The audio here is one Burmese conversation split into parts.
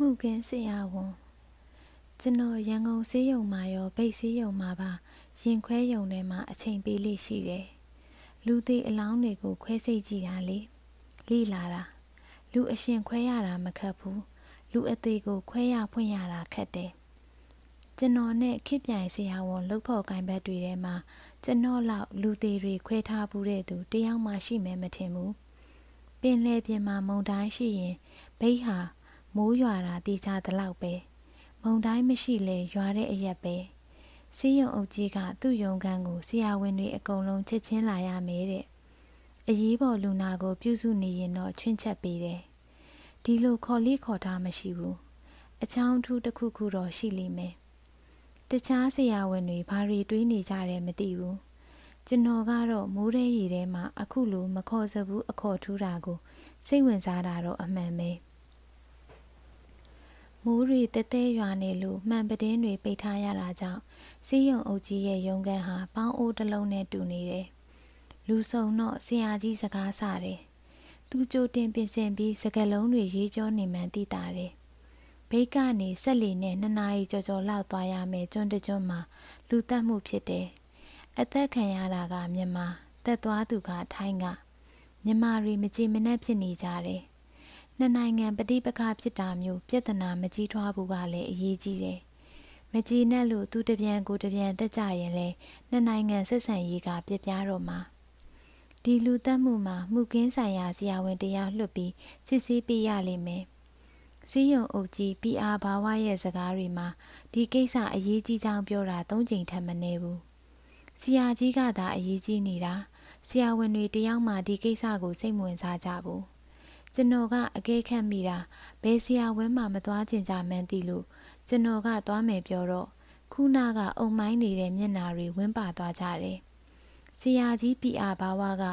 မှုခင်းဆရာဝန်ကျွန်တော်ရန်ကုန်ဆေးရုံမှာရောဗိတ်ဆေးရုံမှာပါရင်ခွဲရုံထဲမှာ အချိန်ပေးလေးရှိတယ်လူသေးအလောင်းတွေကို ခွဲစိတ်ကြည့်တာလေလိလာတာလူအရှင်ခွဲရတာမခက်ဘူးလူအသေးကို ခွဲရဖွင့်ရတာခက်တယ်ကျွန်တော်နဲ့ခစ်ပြိုင်ဆရာဝန်လုပ်ဖို့ကိုင်ဘက်တွေထဲမှာ ကျွန်တော်လောက်လူသေးတွေခွဲထားဘူးတဲ့သူတယောက်မှရှိမယ်မထင်ဘူးပင်လယ်ပြင်မှာမုန်တိုင်းရှိရင်ဘိတ်ဟာမိုးရွာတာတေချာသလောက်ပဲမုန်တိုင်းမရှိလဲရွာတဲ့အရက်ပဲစေးရုံအုပ်ကြီးကသူ့ရုံခန်းကိုဆရာဝန်တွေအကုန်လုံးချက်ချင်းလာရမယ်တဲ့အရေးပေါ်လူနာကိုပြုစုနေရင်တော့ချွင်းချက်ပေးတယ်ဒီလိုခေါ်လေးခေါ်ထားမရှိဘူးအချောင်းထူးတစ်ခုခုတော့ရှိလိမ့်မယ်တခြားဆရာဝန်တွေဘာတွေတွေးနေကြတယ်မသိဘူးကျွန်တော်ကတော့မိုးတဲ့ရေထဲမှာအခုလိုမခေါ်စဘူးအခေါ်ထူးတာကို စိတ်ဝင်စားတာတော့အမှန်ပဲမိုးရီတဲတဲရွာနေလို့မှန်ပတင်းတွေပိတ်ထားရတာကြောင့်စီးယုံအုပ်ကြီးရဲ့ရုံးခန်းဟာပေါင်းအိုးတစ်လုံးနဲ့တူနေတယ်။လူဆုံတော့ဆရာကြီးစကားဆတယ်။သူကြိုတင်ပြင်ဆင်ပြီးစကားလုံးတွေရေးပြောနေမှန်းသိတာတယ်။ဘိတ်ကနေဆက်လီနဲ့နှစ်နာရီကျော်ကျော်လောက်သွားရမယ်ကျွန်းတကျွန်းမှာလူတက်မှုဖြစ်တယ်။အသက်ခံရတာကမြန်မာတက်သွားသူကထိုင်းကမြန်မာတွေမကြည်မနှက်ဖြစ်နေကြတယ်။နှစ်နိုင်ငံပဋိပက္ခဖြစ်တာမျိုးပြဿနာမကြီးထွားဘူးကလည်းအရေးကြီးတယ်။မကြီးနဲ့လို့သူတပြန်ကိုတပြန်တက်ကြရင်လဲနှစ်နိုင်ငံဆက်ဆံရေးကပြပြတော့မှာ။ဒီလူတက်မှုမှာမှုကင်းဆိုင်ရာဆရာဝန်တရားလွတ်ပြီးစစ်ဆေးပေးရလိမ့်မယ်။စည်းရုံအုပ်ကြီး PR ဘာဝရဲ့စကားတွေမှာဒီကိစ္စအရေးကြီးကြောင်းပြောတာ၃ချိန်ထပ်မနေဘူး။ဆရာကြီးကသာအရေးကြီးနေတာဆရာဝန်တွေတယောက်မှဒီကိစ္စကို စိတ်ဝင်စားကြဘူး။ကျွန်တော်ကအကဲခတ်မိတာဘယ်ဆရာဝဲမှမသွားကျင်ကြမှန်းသိလို့ကျွန်တော်ကသွားမယ်ပြောတော့ခုနကအုံမိုင်းနေတဲ့မျက်နာတွေဝင်းပါသွားကြတယ်။ဆရာကြီးပီအာဘာဝက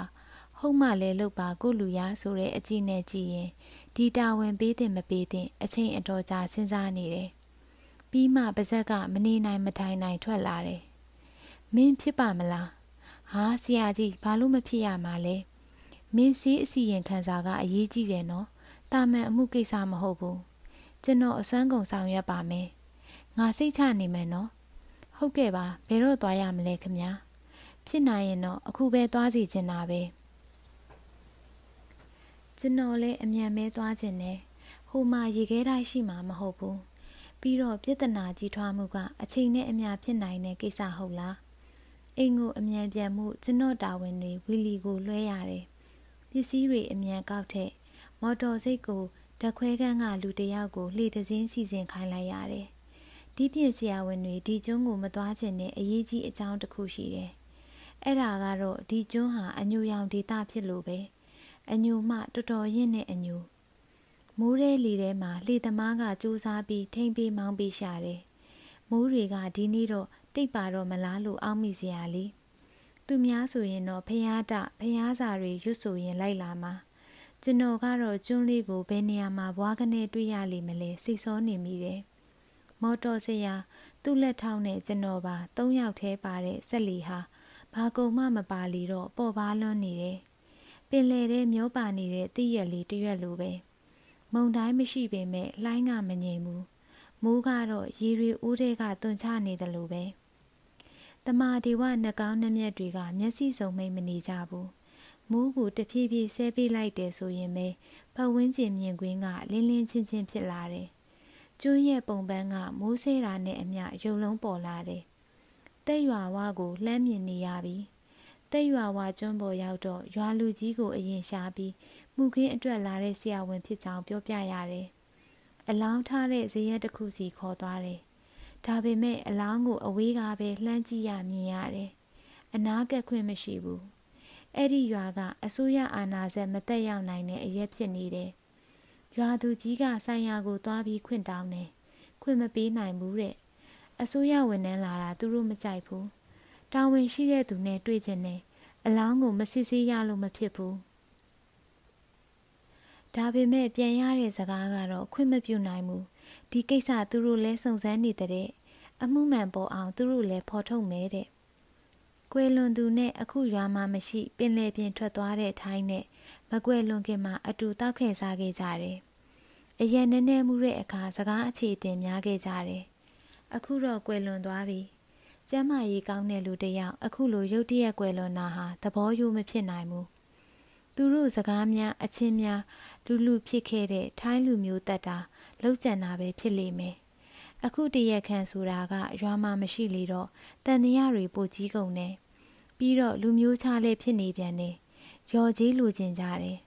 ဟုတ်မှလည်းလုပ်ပါကိုလူရဆိုတဲ့အကြည့်နဲ့ကြည့်ရင်ဒီတာဝန်ပေးတင်မပေးတင်အချိန်အတော်ကြာစဉ်းစားနေတယ်။ပြီးမှပါဇက်ကမနေနိုင်မထိုင်နိုင်ထွက်လာတယ်။မင်းဖြစ်ပါမလား။ဟာဆရာကြီးဘာလို့မဖြစ်ရမှာလဲ။မင်းစည်းအစီရင်ခံစာကအရေးကြီးတယ်နော်တာမန်အမှုကိစ္စမဟုတ်ဘူးကျွန်တော်အစွမ်းကုန်ဆောင်ရွက်ပါမယ်ငါစိတ်ချနေမယ်နော်ဟုတ်ကဲ့ပါဘယ်တော့သွားရမလဲခင်ဗျာဖြစ်နိုင်ရင်တော့အခုပဲသွားစီချင်တာပဲကျွန်တော်လည်းအမြန်ပဲသွားချင်တယ်ဟိုမှာရေခဲတိုင်းရှိမှာမဟုတ်ဘူးပြီးတော့ပြဿနာကြီးထွားမှုကအချိန်နဲ့အမျှဖြစ်နိုင်တဲ့ကိစ္စဟုတ်လားအိမ်ကိုအမြန်ပြန်မှုကျွန်တော်တာဝန်တွေဝီလီကိုလွှဲရတယ်ပစ္စည်းတွေအမြန်ကောက်တဲ့မော်တော်စိတ်ကိုဓာခွဲခန်းကလူတယောက်ကိုလှေတစင်းစီစဉ်ခိုင်းလိုက်ရတယ်။ဒီပြင်ဆရာဝန်တွေဒီကျွန်းကိုမသွားခြင်းနဲ့အရေးကြီးအကြောင်းတစ်ခုရှိတယ်။အဲ့ဒါကတော့ဒီကျွန်းဟာအညူရောင်ဒေသဖြစ်လို့ပဲ။အညူမှတော်တော်ရင့်တဲ့အညူမိုးရဲလီထဲမှာလှေသမားကစူးစမ်းပြီးထိမ့်ပေးမောင်းပေးရှာတယ်။မိုးတွေကဒီနေ့တော့တိတ်ပါတော့မလားလို့အောက်မိစရာလေး။သူများဆိုရင်တော့ဖျားတဖျားစာတွေရွတ်ဆိုရင်လိုက်လာမှာကျွန်တော်ကတော့ကျွန်းလေးကိုဘယ်နေရာမှာဘွားကနေတွေ့ရလိမ့်မလဲစိတ်ဆောနေမိတယ်မော်တော်ဆရာ သူ့လက်ထောက်နဲ့ကျွန်တော်ပါ၃ယောက်ထဲပါတဲ့ဆက်လီဟာဘာကုံမှမပါလီတော့ပေါ်ပါလွန်းနေတယ်ပင်လေတဲ့မျိုးပါနေတဲ့တိရက်လေးတရက်လိုပဲမုံတိုင်းမရှိပေမဲ့လှိုင်းကမငြိမ်ဘူးမိုးကတော့ရေတွေအိုးတွေကတွန်ချနေတယ်လို့ပဲ။တမာဒီဝနှကောင်းနှမျက်တွေကမျက်စိစုံမိတ်မနေကြဘူးမူးကိုတဖြည်းဖြည်းဆဲပေးလိုက်တယ်ဆိုရင်ပဲပတ်ဝန်းကျင်မြင်ကွင်းကလင်းလင်းချင်းချင်းဖြစ်လာတယ်ကျွန်းရဲ့ပုံပန်းကမိုးဆဲတာနဲ့အမျှရုပ်လုံးပေါ်လာတယ်တက်ရွာဝကိုလှမ်းမြင်နေရပြီတက်ရွာဝကျွန်းပေါ်ရောက်တော့ရွာလူကြီးကို အရင်ရှားပြီးမှုခင်းအတွက်လာတဲ့ဆရာဝန်ဖြစ်ကြောင်းပြောပြရတယ်အလောင်းထားတဲ့ဇေယျတစ်ခုစီခေါ်သွားတယ်ဒါပေမဲ့အလောင်းကိုအဝေးကပဲလှမ်းကြည့်ရမြင်ရတယ်။အနာကက်ခွင့်မရှိဘူး။အဲ့ဒီရွာက အစိုးရအာဏာစက်မတက်ရောက်နိုင်တဲ့အရက်ဖြစ်နေတယ်။ရွာသူကြီးကဆိုင်ရာကိုသွားပြီးခွင့်တောင်းတယ်။ခွင့်မပေးနိုင်ဘူးတဲ့။အစိုးရဝန်ထမ်းလာတာသူတို့မကြိုက်ဘူး။တာဝန်ရှိတဲ့သူနဲ့တွေ့ကျင်တယ်။အလောင်းကိုမစစ်ဆေးရလို့မဖြစ်ဘူး။ဒါပေမဲ့ပြန်ရတဲ့ဇကားကတော့ခွင့်မပြုနိုင်ဘူးဒီကိစ္စသူတို့လဲစုံစမ်းနေတဲ့တဲ့အမှုမှန်ပေါ်အောင် သူတို့လဲဖော်ထုတ်မယ်တဲ့ကွယ်လွန်သူနဲ့အခုရွာမှာမရှိပင်လယ်ပြင်ထွက်သွားတဲ့အထိုင်းနဲ့မကွယ်လွန်ခင်မှာအတူတောက်ခဲစားခဲ့ကြတယ်။အရင်နည်းနည်းမှုတဲ့အခါစကားအခြေတင်များခဲ့ကြတယ်။အခုတော့ကွယ်လွန်သွားပြီ။ကျမ်းမာရေးကောင်းတဲ့လူတယောက်အခုလိုရုတ်တရက်ကွယ်လွန်တာဟာသဘောယူမဖြစ်နိုင်ဘူးသူတို့စကားများအချင်းများလူလူဖြစ်ခဲ့တဲ့ထိုင်းလူမျိုးတက်တာလောက်ကျန်တာပဲဖြစ်လိမ့်မယ်အခုတရက်ခန့်ဆိုတာကရွာမှာမရှိလေတော့တန်တရားတွေပိုကြီးကုန်နေပြီးတော့လူမျိုးခြားလဲဖြစ်နေပြန်နေရော်ကြီးလူကျင်ကြတယ်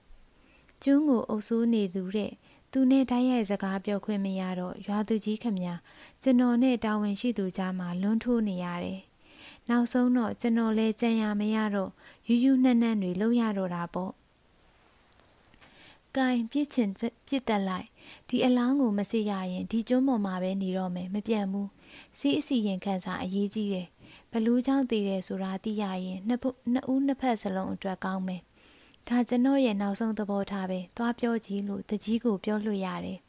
ကျွန်းကို အုပ်ဆိုးနေသူတဲ့သူနဲ့တိုက်ရိုက်စကားပြောခွင့်မရတော့ရွာသူကြီးခမညာကျွန်တော်နဲ့တာဝန်ရှိသူကြားမှာလွန်းထိုးနေရတယ်နောက်ဆုံးတော့ကျွန်တော်လည်းကြံရမရတော့ယူးယူးနှံ့နှံ့တွေလုံရတော့တာပေါ့ကိုင်ပြစ်ချင်ပြစ်တက်လိုက်ဒီအလောင်းကိုမစစ်ရရင်ဒီကျွန်းပေါ်မှာပဲနေတော့မယ်မပြန်ဘူးစီးအစီရင်ခန်းစာအရေးကြီးတယ်ဘလူးချောင်းတည်တယ်ဆိုတာသိရရင်နှစ်နှစ်ဦးနှစ်ဖက်စလုံးအတွက်ကောင်းမယ်ဒါကျွန်တော်ရဲ့နောက်ဆုံးသဘောထားပဲသွားပြောကြည့်လို့တကြီးကိုပြောလို့ရတယ်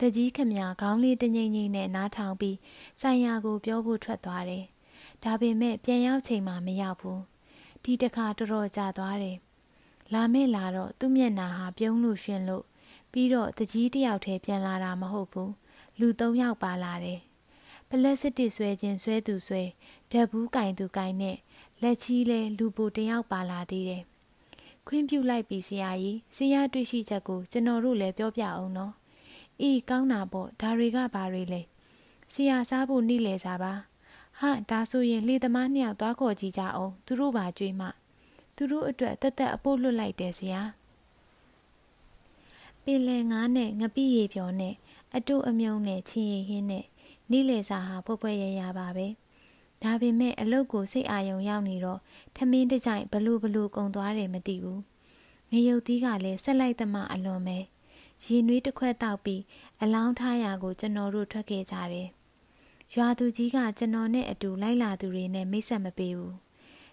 တကြီးခမရခေါင်းလေးတငိမ့်ငိမ့်နဲ့နားထောင်ပြီးဆိုင်ရာကိုပြောဖို့ထွက်သွားတယ်ဒါပေမဲ့ပြန်ရောက်ချိန်မှာမရောက်ဘူးဒီတခါတော်တော်ကြာသွားတယ်လာမဲ့လာတော့သူ့မျက်နာဟာပြုံးလို့ရှင်လို့ပြီးတော့တကြီးတယောက်တည်းပြန်လာတာမဟုတ်ဘူးလူသုံးယောက်ပါလာတယ်ပလက်စတစ်ဆွဲခြင်းဆွဲသူဆွဲဓာတ်ဘူးကင်သူကင်နဲ့လက်ချီးလဲလူပိုတယောက်ပါလာသေးတယ်ခွင့်ပြုလိုက်ပြီဆရာကြီးဆရာတွေ့ရှိချက်ကိုကျွန်တော်တို့လည်းပြောပြအောင်နော်အေးကောင်းတာပေါ့ဒါတွေကဘာတွေလဲဆရာစားဖို့နှိလေစားပါဟာဒါဆိုရင်လေသမားနှစ်ယောက်သွားခေါ်ကြည့်ကြအောင်သူတို့ပါကြွေးမှသူတို့အတွက်တက်တက်အပို့လွတ်လိုက်တယ်စရာပင်လယ်ငါးနဲ့ငပိရေပြောနဲ့အတူအမြုံနဲ့ချင်းရင်ဟင်းနဲ့နီးလေစာဟာဖွဲ့ဖွဲ့ရရပါပဲဒါပေမဲ့အလုတ်ကိုစိတ်အာရုံရောက်နေတော့ထမင်းတစ်ကြိုင်ဘလူဘလူကုံသွားတယ်မသိဘူးငရုတ်သီးကလည်းဆက်လိုက်သမှအလွန်ပဲရေနွေးတစ်ခွက်တောက်ပြီးအလောင်းထားရာကိုကျွန်တော်တို့ထွက်ခဲ့ကြတယ်ရွာသူကြီးကကျွန်တော်နဲ့အတူလိုက်လာသူတွေနဲ့မိတ်ဆက်မပေးဘူး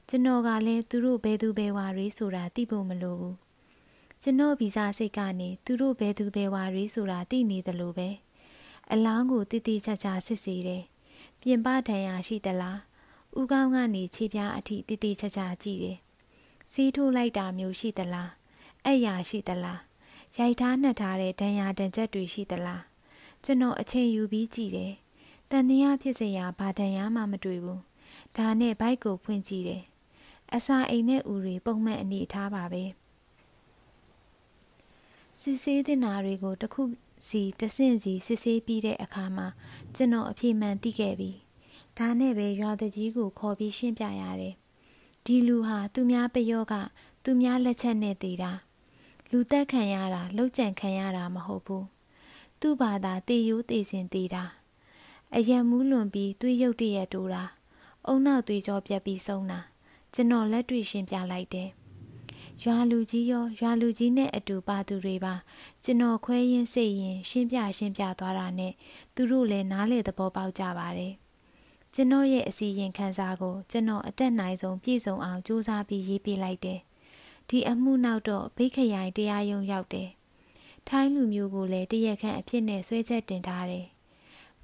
ကျွန်တော်ကလည်းသူတို့ဘယ်သူဘယ်ဝါတွေဆိုတာသိဖို့မလိုဘူးကျွန်တော်ဗီဇစိတ်ကနေသူတို့ဘယ်သူဘယ်ဝါတွေဆိုတာသိနေတယ်လို့ပဲအလောင်းကိုတိတိကျကျစစ်ဆေးတယ်ပြင်ပဒဏ်ရာရှိသလားဥကောင်းကနေခြေပြားအထိတိတိကျကျကြည့်တယ်စီးထိုးလိုက်တာမျိုးရှိသလားအဲ့ရာရှိသလားရိုက်ထားနှက်ထားတဲ့ဒဏ်ရာဒဏ်ချက်တွေရှိသလားကျွန်တော်အချိန်ယူပြီးကြည့်တယ်တန်တရားဖြစ်စရာဘာတန်ရမှမတွေ့ဘူးဒါနဲ့ဘိုက်ကိုဖွင့်ကြည့်တယ်အစာအိမ်နဲ့ဥတွေပုံမှန်အနေထားပါပဲစစ်ဆေးတင်နာတွေကိုတစ်ခုစီတဆင့်စီစစ်ဆေးပြီးတဲ့အခါမှာကျွန်တော်အပြေမှန်သိခဲ့ပြီဒါနဲ့ပဲရွာတကြီးကို ခေါ်ပြီးရှင်းပြရတယ်ဒီလူဟာ သူများပယောက သူများ လက်ချက်နဲ့တည်တာလူတက်ခံရတာလှုပ်ကြံခံရတာမဟုတ်ဘူးသူ့ဘာသာတေယိုးတေစင်တည်တာအယံမူးလွန်ပြီးသွေးရုပ်တရက်တိုးတာအုံနောက်သွေးကြောပြက်ပြီးဆုံးတာကျွန်တော်လက်တွေ့ရှင်းပြလိုက်တယ်ရွာလူကြီးရောရွာလူကြီးနဲ့အတူပါသူတွေပါကျွန်တော်ခွဲရင်းစိတ်ရင်ရှင်းပြရှင်းပြသွားတာနဲ့သူတို့လည်းနားလေသဘောပေါက်ကြပါတယ်ကျွန်တော်ရဲ့အစီရင်ခံစာကိုကျွန်တော်အတက်နိုင်ဆုံးပြည့်စုံအောင်စူးစမ်းပြီးရေးပြလိုက်တယ်ဒီအမှုနောက်တော့ဘိခရိုင်တရားရုံးရောက်တယ်ထိုင်းလူမျိုးကိုလည်းတရက်ခန့်အဖြစ်နဲ့ဆွဲချက်တင်ထားတယ်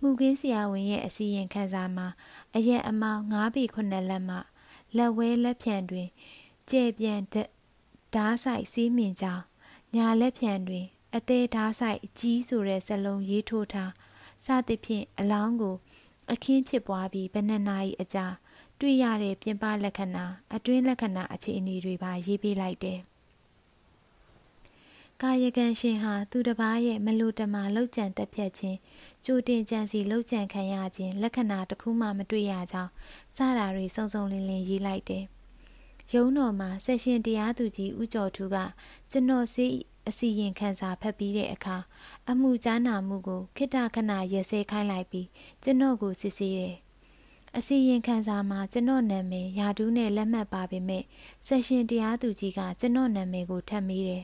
မှုကင်းဆရာဝန်ရဲ့အစီရင်ခံစာမှာ အရက်အမောင်9ပေ9လက်မှလက်ဝဲလက်ဖြံတွင်ကျဲပြန်ဓားဆိုင်စီးမင်ကြောင်းညာလက်ဖြံတွင် အသေးဓားဆိုင်ကြီးဆိုတဲ့စလုံးရေးထိုးထားစသဖြင့်အလောင်းကို အခင်းဖြစ်ပွားပြီးဘယ်နှစ်နာရီအကြာ တွေ့ရတဲ့ပြင်ပလက္ခဏာအတွင်းလက္ခဏာအခြေအနေတွေပါရေးပြလိုက်တယ်။ကာယကံရှင်ဟာသူတစ်ပါးရဲ့မလိုတမာလှုပ်ကြံတက်ဖြတ်ခြင်း၊ကြိုတင်ကြံစီလှုပ်ကြံခံရခြင်းလက္ခဏာတစ်ခုမှမတွေ့ရကြောင်းစတာတွေစုံစုံလင်လင်ရေးလိုက်တယ်။ရုံးတော်မှာဆက်ရှင်တရားသူကြီးဦးကျော်ထူးကကျွန်တော်စီအစီရင်ခံစာဖတ်ပြီးတဲ့အခါအမှုကြားနာမှုကိုခိတခဏရက်စဲခိုင်းလိုက်ပြီးကျွန်တော်ကိုစစ်ဆေးတယ်။အစီရင်ခံစာမှာကျွန်တော်နာမည်ယာတူးနဲ့လက်မှတ်ပါပေမဲ့ဆက်ရှင်တရားသူကြီးကကျွန်တော်နာမည်ကိုထပ်မေးတယ်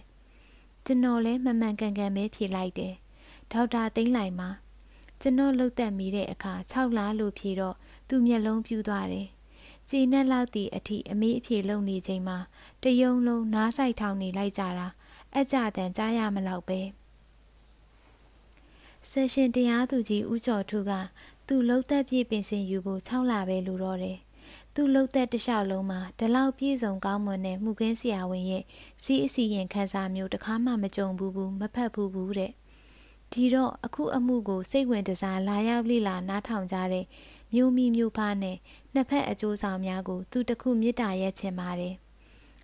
ကျွန်တော်လည်းမှန်မှန်ကန်ကန်ပဲဖြေလိုက်တယ်ဒေါက်တာသိန်းလိုင်မှာကျွန်တော်လှုပ်တက်မိတဲ့အခါ6လားလို့ဖြေတော့သူမျက်လုံးပြူးသွားတယ်။ကြေနဲ့လောက်သည့်အထိအမေးအဖြေလုပ်နေချိန်မှာတယုံလုံးနားဆိုင်ထောင်နေလိုက်ကြတာအကြတန်ကြားရမလောက်ပဲ။ဆက်ရှင်တရားသူကြီးဦးကျော်ထူးကသူလှုပ်တက်ပြည့်ပင်စင်ယူဖို့6လပဲလိုတော့တယ်။သူ့လှုပ်သက်တစ်လျှောက်လုံးမှာဒီလောက်ပြည့်စုံကောင်းမွန်တဲ့မှုကင်းဆရာဝန်ရဲ့စီးအစီရင်ခန်းစာမျိုးတစ်ခါမှမကြုံဘူးဘူးမဖတ်ဘူးဘူးတဲ့ဒီတော့အခုအမှုကိုစိတ်ဝင်တစားလာရောက်လိလာနားထောင်ကြတဲ့မျိုးမိမျိုးဖားနဲ့နှစ်ဖက်အကျိုးဆောင်များကိုသူတခုမေတ္တာရက်ချင်ပါတယ်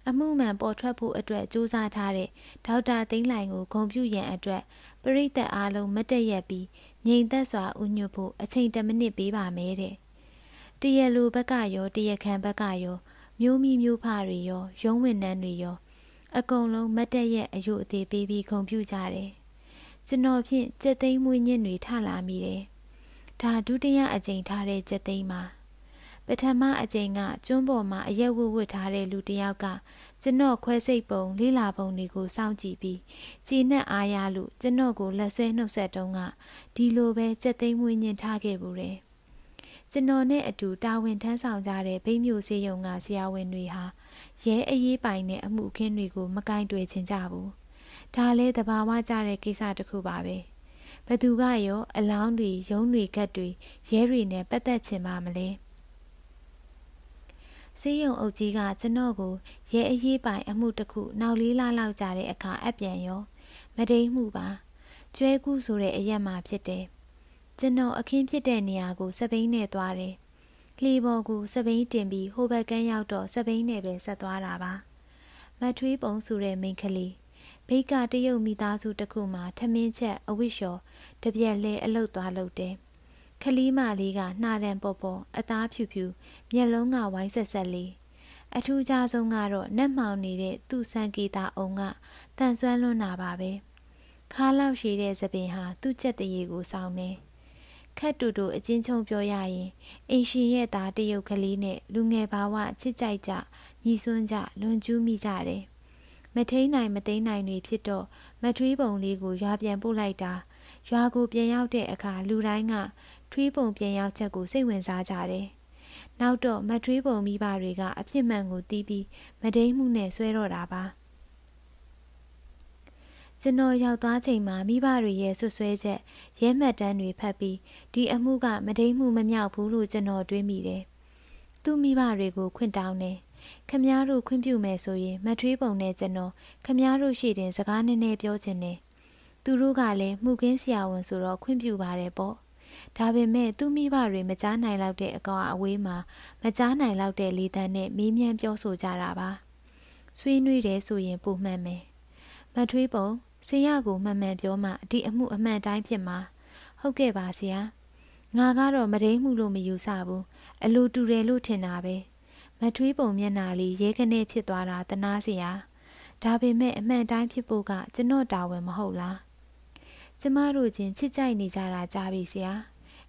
အမှုမှန်ပေါ်ထွက်ဖို့အတွက်စူးစမ်းထားတဲ့ဒေါက်တာသိန်းလိုင်ကိုဂုဏ်ပြုရန်အတွက်ပရိသတ်အားလုံးမတည့်ရက်ပြီးငြိမ်သက်စွာဥညွတ်ဖို့အချိန်တမိနစ်ပေးပါမယ်တဲ့တရလူဘက်ကရောတရခံဘက်ကရောမျိုးမိမျိုးဖတွေရော ရုံးဝန်နှန်းတွေရော အကုန်လုံးမတ်တက်ရဲ့အယုအသေးပေးပြီးခုံပြူကြတယ်ကျွန်တော်ဖြင့်ကြက်သိမ်းမွေးညစ်တွေထလာမိတယ်ဒါဒုတိယအကြိမ်ထားတဲ့ကြက်သိမ်းမှာပထမအကြိမ်ကကျွန်းပေါ်မှာ အရက်ဝတ်ဝတ်ထားတဲ့လူတစ်ယောက်ကကျွန်တော်ခွဲစိတ်ပုံလေးလာပုံတွေကိုစောင့်ကြည့်ပြီးကြည်နဲ့အားရလို့ကျွန်တော်ကိုလက်ဆွဲနှုတ်ဆက်တုန်းကဒီလိုပဲကြက်သိမ်းမွေးညင်ထားခဲ့ဘူးတယ်ကျွန်တော်နဲ့အတူတာဝန်ထမ်းဆောင်ကြတဲ့ဗိမျိုးစေယုံကဆရာဝန်တွေဟာရဲအေးပိုင်တဲ့အမှုခင်းတွေကို မကင်တွယ်ချင်ကြဘူး။ဒါလဲသဘာဝကျတဲ့ကိစ္စတစ်ခုပါပဲ။ဘသူကရောအလောင်းတွေ၊ရုံးတွေ၊ကတ်တွေရဲတွေနဲ့ပတ်သက်ချင်ပါမလဲ။စေးရုံအုပ်ကြီးကကျွန်တော်ကိုရဲအေးပိုင် အမှုတစ်ခုနောက်လေးလလောက်ကြာတဲ့အခါအပြန်ရောမတိမ်မှုပါကျွဲကူးဆိုတဲ့အရက်မှဖြစ်တယ်ကျွန်တော်အခင်းဖြစ်တဲ့နေရာကိုစပိန်နဲ့သွားတယ်။လှေပေါ်ကိုစပိန်တင်ပြီးဟိုဘက်ကန်းရောက်တော့စပိန်နဲ့ပဲဆက်သွားတာပါ။မထွေးပုံဆိုတဲ့မိန်းကလေးဘိတ်ကတရုတ်မိသားစုတစ်ခုမှာထမင်းချက်အဝိရှော်တပြက်လဲအလုတ်သွားလုပ်တယ်။ခလီးမလေးကနှာတန်ပေါ်ပေါ်အသားဖြူဖြူမျက်လုံးကဝိုင်းဆက်ဆက်လေးအထူးခြားဆုံးကတော့နတ်မောင်နေတဲ့သူ့စံကီတာအုံကတန်ဆွမ်းလွန်းတာပါပဲ။ခါလောက်ရှိတဲ့သပင်ဟာသူ့ချက်တရေကိုစောင်းနေ။ခက်တူတူအချင်းချင်းပြောရရင်အင်ရှင်ရဲ့သားတရုတ်ကလေးနဲ့လူငယ်ဘာဝချစ်ကြိုက်ကြညီဆွန်းကြလွန်ကျူးမိကြတယ်မထိန်နိုင်မသိမ်းနိုင်တွေဖြစ်တော့မထွေးပုံလေးကိုရွာပြန်ပို့လိုက်တာရွာကိုပြန်ရောက်တဲ့အခါလူတိုင်းကထွေးပုံပြန်ရောက်ချက်ကိုစိတ်ဝင်စားကြတယ်နောက်တော့မထွေးပုံမိဘတွေကအဖြစ်မှန်ကိုတီးပြီးမဒိမ့်မှုနဲ့ဆွဲတော့တာပါ။ကျွန်တော်ရောက်သွားချိန်မှာမိဘတွေရဲ့ဆွဆွဲချက်ရဲမှတ်တမ်းတွေဖတ်ပြီးဒီအမှုက မတိမ်မှုမမြောက်ဘူးလို့ကျွန်တော်တွေးမိတယ်။သူ့မိဘတွေကိုခွင့်တောင်းတယ်။ခမည်းတော်ခွင့်ပြုမယ်ဆိုရင်မထွေးပုံနဲ့ကျွန်တော်ခမည်းတော်ရှိတဲ့စကားနည်းနည်းပြောချင်တယ်။သူတို့ကလည်းမှုကင်းဆရာဝန်ဆိုတော့ခွင့်ပြုပါတယ်ပေါ့။ဒါပေမဲ့သူ့မိဘတွေမကြားနိုင်လောက်တဲ့အကောင်အဝေးမှာမကြားနိုင်လောက်တဲ့လေတန်းနဲ့မေးမြန်းပြောဆိုကြတာပါ။ဆွေးနွေးတယ်ဆိုရင်ပုံမှန်မယ်။မထွေးပုံဆရာကိုမှန်မှန်ပြောမှဒီအမှုအမှန်တိုင်းဖြစ်မှာဟုတ်ကဲ့ပါဆရာငါကတော့မတိမ်မှုလို့မယူဆဘူးအလိုတူတယ်လို့ထင်တာပဲမထွေးပုံမျက်နာလေးရဲကနေဖြစ်သွားတာတနာစရာဒါပေမဲ့အမှန်တိုင်းဖြစ်ဖို့ကကျွန်တော်တာဝန်မဟုတ်လားကျမတို့ချင်းချစ်ကြိုက်နေကြတာကြားပြီဆရာ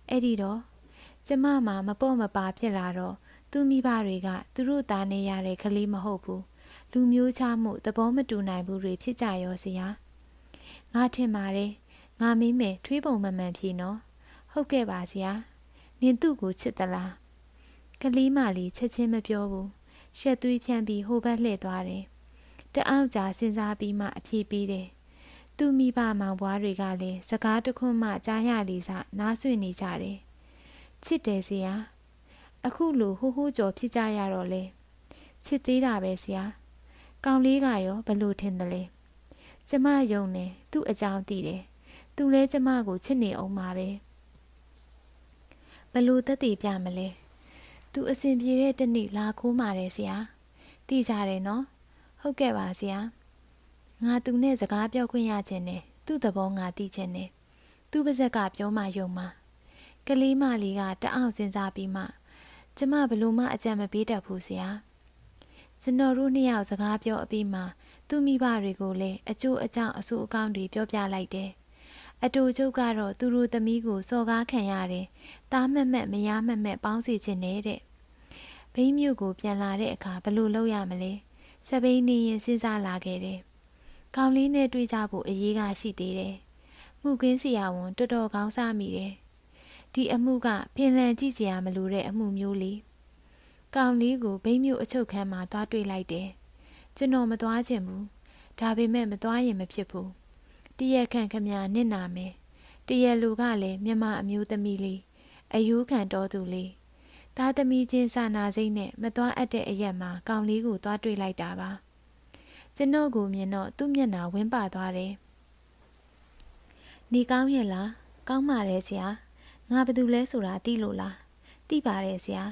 အဲ့ဒီတော့ကျမမှမပေါ့မပါဖြစ်လာတော့သူမိဘတွေကသူတို့သားနေရတဲ့ကလေးမဟုတ်ဘူးလူမျိုးခြားမှုသဘောမတူနိုင်ဘူးတွေဖြစ်ကြရောဆရာ။ငါထင်ပါတယ်။ငါမင်းမယ်ထွေးပုံမမှန်ဖြစ်နော်။ဟုတ်ကဲ့ပါဆရာ။နင်သူ့ကိုချစ်သလား။ကလေးမလေးချက်ချင်းမပြောဘူး။ရှက်သွေးဖြန့်ပြီးဟိုဘက်လှည့်သွားတယ်။တအောက်ကြာစဉ်းစားပြီးမှအဖြေပေးတယ်။သူမိဘမောင်ဘွားတွေကလည်းစကားတခွန်းမှကြားရလေစနားဆွေနေကြတယ်။ချစ်တယ်ဆရာ။အခုလိုဟိုးဟိုးကြော်ဖြစ်ကြရတော့လေ။ချစ်သေးတာပဲဆရာ။ကောင်လေးကရောဘလို့ထင်တယ်လဲ။ကျမယုံတယ်သူ့အကြောင်းသိတယ်သူလဲကျမကိုချစ်နေအောင်ပါပဲဘလို့တက်တည်ပြမလဲသူအစဉ်ပြေတဲ့တနေ့လာခိုးมาတယ်ဆရာသိကြတယ်နော်ဟုတ်ကဲ့ပါဆရာငါသူနဲ့စကားပြောခွင့်ရခြင်းနဲ့သူ့သဘောငါသိခြင်းနဲ့သူ့ပါဇက်ကပြောမှယုံမှာကလေးမလေးကတအောင်စဉ်းစားပြီးမှကျမဘလို့မှအကြံမပေးတတ်ဘူးဆရာ ကျွန်တော်တို့နှစ်ယောက်စကားပြောအပြီးမှာသူ့မိဘတွေကိုလည်းအကျိုးအကြောင်းအဆူအကောင်းတွေပြောပြလိုက်တယ်။အတူချုပ်ကတော့သူတို့သမီးကိုစော်ကားခံရတယ်။တားမှတ်မှတ်မရမှတ်မှတ်ပေါင်းစီခြင်းနဲ့တဲ့။ဘိန်းမြို့ကို ပြန်လာတဲ့အခါဘလို့လုပ်ရမလဲ။စပိန်နေရင်စဉ်းစားလာခဲ့တယ်။ကောင်လေးနဲ့တွေ့ကြဖို့အရေးကရှိသေးတယ်။မှုကင်းစီယာဝန်တော်တော်ကောင်းစားမိတယ်။ဒီအမှုကဖင်လန်ကြည့်စရာမလိုတဲ့အမှုမျိုးလေး။ကောင်လေးကိုဘိန်းမြို့အချုပ်ခန်းမှာတွားတွေ့လိုက်တယ်။ကျွန်တော်မသွားချင်ဘူးဒါပေမဲ့မသွားရင်မဖြစ်ဘူးတရခန့်ခမနစ်နာမယ်တရလူကလည်းမြမအမျိုးသမီးလေးအယူခံတော်သူလေးသားသမီးချင်းစာနာစိတ်နဲ့မသွားအပ်တဲ့အရက်မှာကောင်လေးကိုသွားတွေ့လိုက်တာပါကျွန်တော်ကိုမြင်တော့သူ့မျက်နှာဝင်းပါသွားတယ်နေကောင်းရဲ့လားကောင်းပါတယ်ဆရာငါဘာတူလဲဆိုတာသိလို့လားသိပါတယ်ဆရာ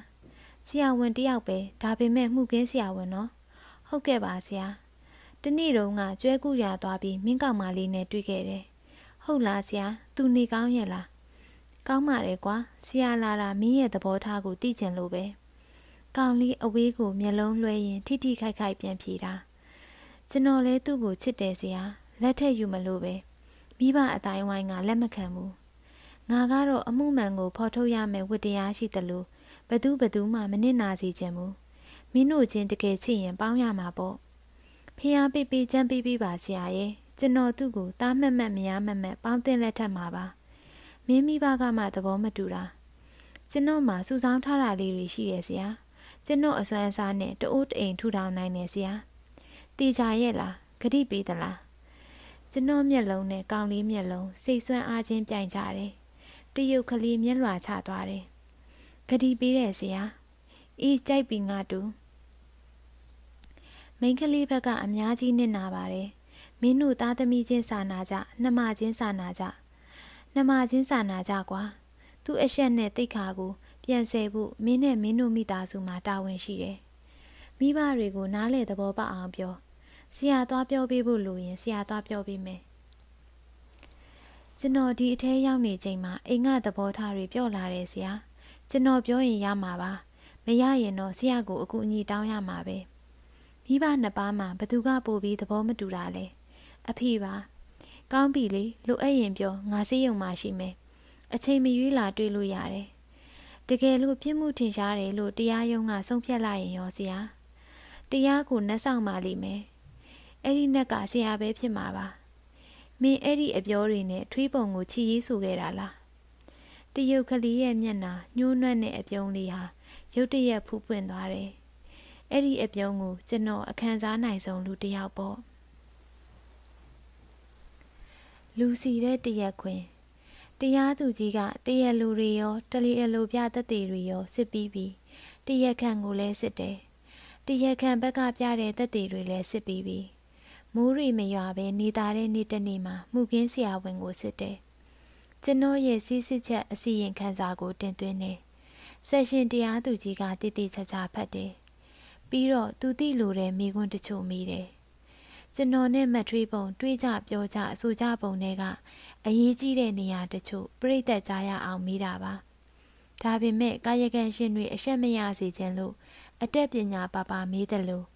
ဆရာဝန်တယောက်ပဲဒါပေမဲ့မှုကင်းဆရာဝန်နော်ဟုတ်ကဲ့ပါဆရာတနေ့တုန်းကကျွဲကူရသွားပြီးမင်းကောင်မလေးနဲ့တွေ့ခဲ့တယ်ဟုတ်လားဆရာ သူနေကောင်းရဲ့လားကောင်းပါတယ်ကွာဆရာလာတာမင်းရဲ့သဘောထားကိုသိချင်လို့ပဲကောင်လေးအဝေးကိုမျက်လုံးလွှဲရင် ထိထိခိုက်ခိုက်ပြန်ဖြေတာကျွန်တော်လဲသူ့ကိုချစ်တယ်ဆရာ လက်ထက်ယူမလို့ပဲမိဘအတိုင်းဝိုင်းကလက်မခံဘူးငါကတော့အမှုမှန်ကိုဖော်ထုတ်ရမယ်ဝတ္တရားရှိတယ်လို့ဘသူဘသူမှမနစ်နာစေချင်ဘူးမင်းတို့ချင်းတကယ်ချစ်ရင်ပေါင်းရမှာပေါ့ဖះပိပိချမ်းပိပိပါဆရာရဲ့ကျွန်တော်သူ့ကိုတားမှတ်မှတ်မရမှတ်မှတ်ပေါင်းတင်လက်ထပ်မှာပါမင်းမိဘကမှသဘောမတူတာ ကျွန်တော်မှစူဆောင်းထားတာလေးတွေရှိတယ်ဆရာကျွန်တော်အစွမ်းအစားနဲ့တအိုးတအိမ်ထူထောင်နိုင်တယ်ဆရာတေချာရဲ့လားဂတိပေးသလားကျွန်တော်မျက်လုံးနဲ့ကောင်းလေးမျက်လုံးစိတ်ဆွမ်းအားချင်းပြိုင်ကြတယ်တရုတ်ကလေးမျက်လွာချသွားတယ်ဂတိပေးတယ်ဆရာအေးကြိုက်ပြီငါတူမိန်းကလေးဘက်ကအများကြီးနစ်နာပါတယ်။မင်းတို့သားသမီးချင်းစာနာကြ၊နှမချင်းစာနာကြ၊နှမချင်းစာနာကြကွာ။သူ့အရှက်နဲ့တိတ်ခါကိုပြန်ဆယ်ဖို့မင်းနဲ့မင်းတို့မိသားစုမှာတာဝန်ရှိတယ်။မိဘတွေကိုနားလေသဘောပေါက်အောင်ပြော။ဆရာသွားပြောပေးဖို့လိုရင်ဆရာသွားပြောပေးမယ်။ကျွန်တော်ဒီအထဲရောက်နေချိန်မှာအိမ်ကသဘောထားတွေပြော့လာတယ်ဆရာ။ကျွန်တော်ပြောရင်ရမှာပါ။မရရင်တော့ဆရာကိုအကူအညီတောင်းရမှာပဲ။မိဘနှစ်ပါးမှာဘသူကပို့ပြီးသဘောမတူတာလဲအဖေပါကောင်းပြီလေလိုအပ်ရင်ပြောငါစေးရုံမှရှိမယ်အချိန်မရွေးလာတွေ့လို့ရတယ်တကယ်လို့ပြစ်မှုထင်ရှားတယ်လို့တရားရုံးကဆုံးဖြတ်လိုက်ရင်ရောဆရာတရားကိုနှက်ဆောင်ပါလိမ့်မယ်အဲ့ဒီနှက်ကဆရာပဲဖြစ်မှာပါ မင်းအဲ့ဒီအပြောတွေနဲ့ထွေးပုံကိုချီရေးဆိုခဲ့တာလားတရုတ်ကလေးရဲ့မျက်နှာညှိုးနှွက်တဲ့အပြုံးလေးဟာရုတ်တရက်ဖူးပွင့်သွားတယ်အဲ့ဒီအပြုံးကိုကျွန်တော်အခံစားနိုင်ဆုံးလူတစ်ယောက်ပေါ့လူစီတဲ့တရက်ခွင်တရားသူကြီးကတရက်လူတွေရောတလီအလူပြတက်တေတွေရောစစ်ပြီးပြီးတရက်ခန့်ကိုလည်းစစ်တယ်တရက်ခန့်ဘက်ကပြတဲ့တက်တေတွေလည်းစစ်ပြီးပြီးမိုးရီမရွာပဲနေတာတဲ့နေ့တနေ့မှာမှုကင်းဆရာဝန်ကိုစစ်တယ်ကျွန်တော်ရဲ့စီးစစ်ချက် အစီရင်ခံစာကိုတင်သွင်းတယ်ဆက်ရှင်တရားသူကြီးကတည်တည်ချာချာဖတ်တယ်ပြီးတော့သူသိလိုတဲ့မိကွန်းတချို့မိတယ်ကျွန်တော်နဲ့မထွေးပုံတွေးကြပြောကြအဆိုကြပုံတွေက အရေးကြီးတဲ့နေရာတချို့ပြိသက်ကြရအောင်မိတာပါဒါပေမဲ့ကာယကံရှင်တွေအရှက်မရစေခြင်းလို့အတက်ပညာပါပါမေးတယ်လို့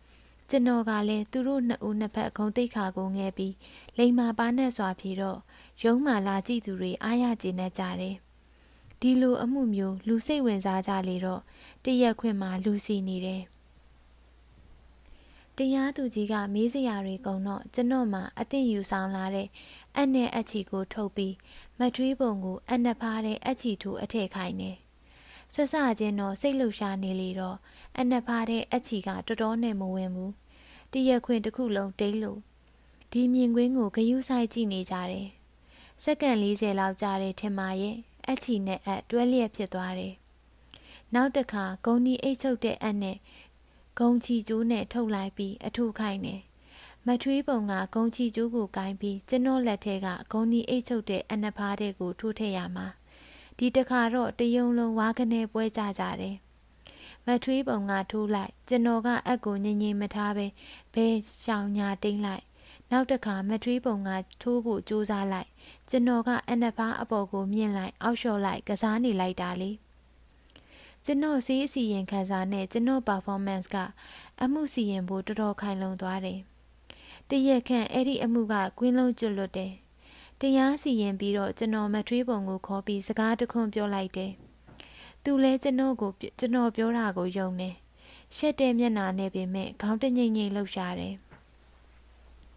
ကျွန်တော်ကလည်းသူတို့နှစ်ဦးနှစ်ဖက်ဂုံတိတ်ခါကိုငဲပြီး လိမ္မာပါနဲ့စွာဖြီတော့ရုံးမှလာကြည့်သူတွေအားရကျေနပ်ကြတယ်ဒီလိုအမှုမျိုးလူစိတ်ဝင်စားကြလေတော့တရက်ခွင်မှာလူစီနေတယ်တရားသူကြီးကမေးစရာတွေကုန်တော့ကျွန်တော်မှအသင့်ယူဆောင်လာတဲ့အနဲ့အချီကိုထုတ်ပြီးမထွေးပုံကို အနှစ်ဖားတဲ့အချီထူအထည့်ခိုင်းတယ်။ဆက်စချင်းတော့စိတ်လှုပ်ရှားနေလေတော့အနှစ်ဖားတဲ့အချီကတော်တော်နဲ့မဝင်ဘူး။တရက်ခွင်တစ်ခုလုံးတိတ်လို့ဒီမြင်ကွင်းကိုဂယုဆိုင်ကြည့်နေကြတယ်။စက္ကန့်40လောက်ကြာတယ်ထင်ပါရဲ့။အချီနဲ့အတွဲလျက်ဖြစ်သွားတယ်။နောက်တစ်ခါဂုံဒီအိတ်ချုပ်တဲ့အနဲ့ဂုံချီကျိုးနဲ့ထုတ်လိုက်ပြီးအထုခိုင်းတယ်မထွေးပုံကဂုံချီကျိုးကိုကိုင်းပြီးကျွန်တော်လက်ထဲကဂုံနီအိတ်ချုပ်တဲ့အနဖားတဲ့ကိုထိုးထည့်ရမှာဒီတခါတော့တယုံလုံးဝါကနေပွဲကြကြတယ်မထွေးပုံကထိုးလိုက် ကျွန်တော်ကအက်ကိုငင်ငင်မထားပဲဘဲရှောင်ညာတိမ့်လိုက်နောက်တခါမထွေးပုံကထိုးဖို့ကြိုးစားလိုက်ကျွန်တော်ကအနဖားအပေါ်ကိုမြင့်လိုက်အောက်လျှော့လိုက်ကစားနေလိုက်တာလေ။ကျွန်တော်စီးအစီရင်ခံစာနဲ့ကျွန်တော် performance ကအမှုစီရင်ဖို့တော်တော်ခိုင်လုံသွားတယ်။တရက်ခန့်အဲ့ဒီအမှုကကွင်းလုံးကျွတ်လွတ်တယ်။တရားစီရင်ပြီးတော့ကျွန်တော်မထွေးပုံကိုခေါ်ပြီးစကားတခွန်းပြောလိုက်တယ်။သူလည်းကျွန်တော်ကိုကျွန်တော်ပြောတာကိုယုံတယ်။ရှက်တဲ့မျက်နှာနဲ့ပေမဲ့ခေါင်းတငိမ့်ငိမ့်လှုပ်ရှားတယ်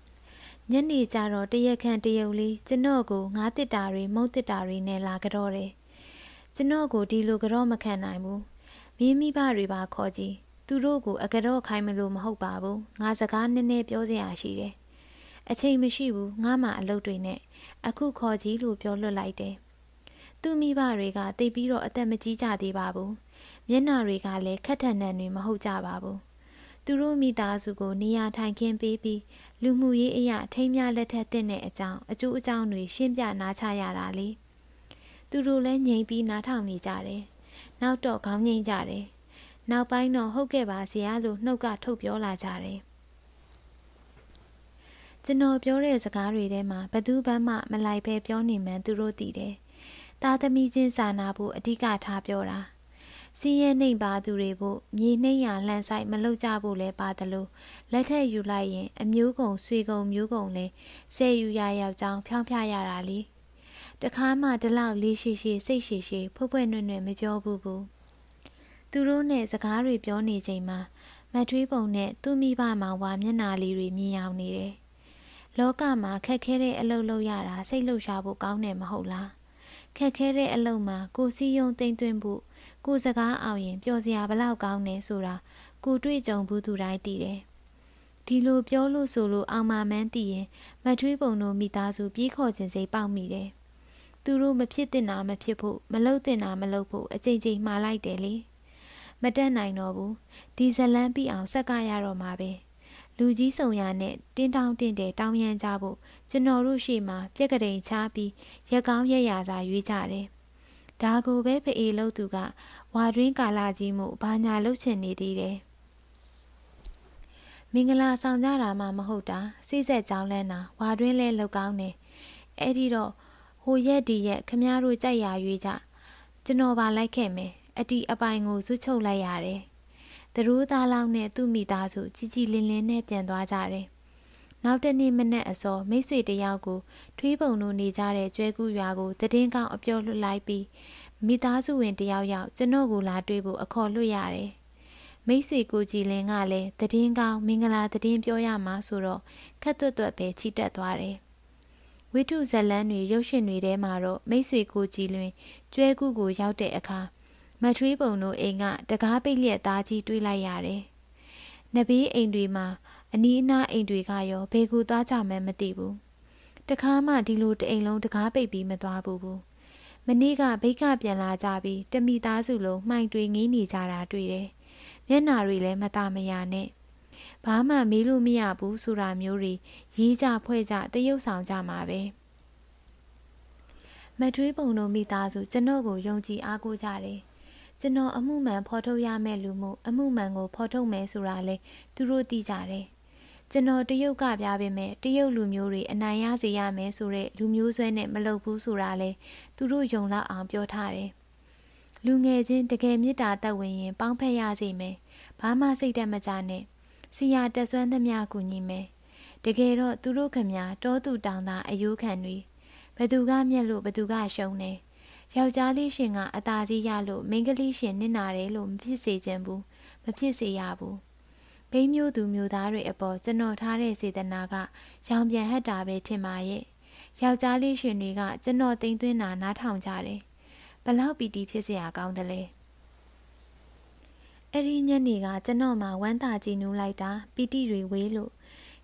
။ညနေကျတော့တရက်ခန့်တရုပ်လေးကျွန်တော်ကိုငါးတစ်တာတွေမုတ်တစ်တာတွေနဲ့လာကြတော့တယ်။ကျွန်တော်ကိုဒီလိုကတော့မခံနိုင်ဘူးမင်းမိဘတွေပါခေါ်ကြည့်သူတို့ကိုအကတော့ခိုင်းမလို့မဟုတ်ပါဘူးငါစကားနည်းနည်းပြောစရာရှိတယ်အချိန်မရှိဘူးငါမှအလုပ်တွေနဲ့အခုခေါ်ကြည့်လို့ပြောလွတ်လိုက်တယ်သူမိဘတွေကတိတ်ပြီးတော့အသက်မကြီးကြသေးပါဘူးမျက်နှာတွေကလည်းခက်ထန်ထန်တွေမဟုတ်ကြပါဘူးသူတို့မိသားစုကိုနေရာထိုင်ခင်းပေးပြီးလူမှုရေးအရာထိမ်းမြလက်ထက်တဲ့အကြောင်းအကျိုးအကြောင်းတွေရှင်းပြနားချရတာလေသူတို့လည်းငြိမ်ပြီးနားထောင်နေကြတယ်။နောက်တော့ခေါင်းငိမ့်ကြတယ်။နောက်ပိုင်းတော့ဟုတ်ကဲ့ပါဆရာလို့နှုတ်ကထုတ်ပြောလာကြတယ်။ကျွန်တော်ပြောတဲ့စကားတွေထဲမှာဘသူဘမ်းမှ မလိုက်ပဲပြောနေမှန်းသူတို့သိတယ်။သားသမီးချင်းစာနာဖို့အဓိကထားပြောတာ။စီးရဲနှိမ်ပါသူတွေဖို့မြေနှိမ်ရလှန်ဆိုင်မလုပ်ကြဖို့လဲပါတယ်လို့လက်ထက်ယူလိုက်ရင် အမျိုးကုံဆွေကုံမျိုးကုံလဲဆဲယူရယောက်ကြောင်းဖြောင်းပြရတာလေ။တခါမှဒီလောက်လေးရှိရှိစိတ်ရှိရှိဖွဲ့ဖွဲ့နှွဲ့နှွဲ့မပြောဘူးဘူးသူတို့နဲ့စကားတွေပြောနေချိန်မှာမထွေးပုံနဲ့သူ့မိဘမှာဝါမျက်နာလေးတွေမြင်ရောက်နေတယ်လောကမှာခက်ခဲတဲ့အလုပ်လုပ်ရတာစိတ်လှုပ်ရှားဖို့ကောင်းတယ်မဟုတ်လားခက်ခဲတဲ့အလုပ်မှာကိုစည်းယုံတင်သွင်းဖို့ကိုစကားအောင်ရင်ပျော်စရာဘလောက်ကောင်းတယ်ဆိုတာကိုတွေ့ကြုံဘူးသူတိုင်းသိတယ်ဒီလိုပြောလို့ဆိုလို့အောင်မမန်းသိရင်မထွေးပုံတို့မိသားစုပြေးခေါ်ခြင်းစိတ်ပေါက်မိတယ်သူတို့မဖြစ်တင်တာမဖြစ်ဖို့မလုပ်တင်တာမလုပ်ဖို့အကြိမ်ကြိမ်မှားလိုက်တယ်လေမတက်နိုင်တော့ဘူးဒီဇလန်းပြီးအောင်ဆက်ကရတော့မှာပဲလူကြီးစုံရနဲ့တင်းတောင်းတင့်တယ်တောင်းရန်ကြဖို့ကျွန်တော်တို့ရှေ့မှာပြက်ကတိန်ချပြီးရက်ကောင်းရက်ရာစာရွေးကြတယ်ဒါကိုပဲဖအေလို့သူကဝါတွင်းကာလာကြီးမှုဘာညာလှုပ်ချင်နေသေးတယ်မင်္ဂလာဆောင်ကြတာမှမဟုတ်တာစိစက်ကြောင်းလန်းတာဝါတွင်းလဲလှုပ်ကောင်းတယ်အဲ့ဒီတော့ဟိုရက်ဒီရက်ခမားတို့ကြိုက်ရရွေးကြကျွန်တော်ပါလိုက်ခဲ့မယ်အတီအပိုင်ကိုစွချုပ်လိုက်ရတယ်သူတို့သားလောက်နဲ့သူ့မိသားစုကြီးကြီးလင်းလင်းနဲ့ပြန်သွားကြတယ်နောက်တနေ့မနက်အစောမိတ်ဆွေတယောက်ကိုထွေးပုံတို့နေကြတဲ့ကျွဲကူးရွာကိုတည်င်းကောင်အပြော်လွတ်လိုက်ပြီးမိသားစုဝင်တယောက်ယောက်ကျွန်တော်ကိုလာတွေ့ဖို့အခေါ်လွတ်ရတယ်မိတ်ဆွေကိုကြည်လင်ကလည်းတည်င်းကောင်မင်္ဂလာတည်င်းပြောရမှာဆိုတော့ခက်တွတ်တွတ်ပဲချီတက်သွားတယ်ဝိတုဇလန်းတွေရုပ်ရှင်တွေထဲမှာတော့မိတ်ဆွေကိုကြည်လွင်ကျွဲကူကိုရောက်တဲ့အခါမထွေးပုံတို့အိမ်ကတကားပိတ်လျက်သားကြီးတွေးလိုက်ရတယ်။နဘေးအိမ်တွေမှာအနီးအနားအိမ်တွေကရောဘယ်ကူသွားကြမှန်းမသိဘူး။တကားမှဒီလိုတအိမ်လုံးတကားပိတ်ပြီးမသွားဘူးဘူး။မနေ့ကဘိတ်ကပြန်လာကြပြီးတမိသားစုလုံးမှိုင်တွေငေးနေကြတာတွေ့တယ်။မျက်နာတွေလည်းမตาမရနဲ့။ဘာမှမေးလို့မရဘူးဆိုတာမျိုးတွေရေးကြဖွဲ့ကြတရုပ်ဆောင်ကြမှာပဲမထွေးပုံတို့မိသားစုကျွန်တော်ကိုယုံကြည်အားကိုးကြတယ်ကျွန်တော်အမှုမှန်ဖော်ထုတ်ရမယ့်လူမှုအမှုမှန်ကို ဖော်ထုတ်မယ်ဆိုတာလေသူတို့သိကြတယ်ကျွန်တော်တရုတ်ကပြပေးမယ်တရုတ်လူမျိုးတွေအနိုင်ရစေရမယ်ဆိုတဲ့လူမျိုးဆွဲနဲ့မလုပ်ဘူးဆိုတာလေသူတို့ယုံလောက်အောင်ပြောထားတယ်လူငယ်ချင်းတကယ်မေတ္တာတက်ဝင်ရင် ပေါင်းဖက်ရစေမယ်ဘာမှစိတ်တက်မကြနဲ့စီယာတက်ဆွမ်းသမျှကူညီမယ်တကယ်တော့သူတို့ခမတောသူတောင်သားအယိုးခံတွေဘသူကမျက်လို့ဘသူကရှုံးနေယောက်ျားလေးရှင်ကအသာစီးရလို့မိန်းကလေးရှင်နစ်နာတယ်လို့မဖြစ်စေချင်ဘူးမဖြစ်စေရဘူးဘိမျိုးသူမျိုးသားတွေအပေါ်ကျွန်တော်ထားတဲ့စေတနာက ရောင်ပြန်ဟတ်တာပဲထင်ပါရဲ့ယောက်ျားလေးရှင်တွေကကျွန်တော်တင်သွင်းတာနားထောင်ကြတယ်ဘလောက်ပီတီဖြစ်စရာကောင်းတယ်လဲအဲ့ဒီညနေကကျွန်တော်မှဝမ်းသာကြည်နူးလိုက်တာပီတိတွေဝေးလို့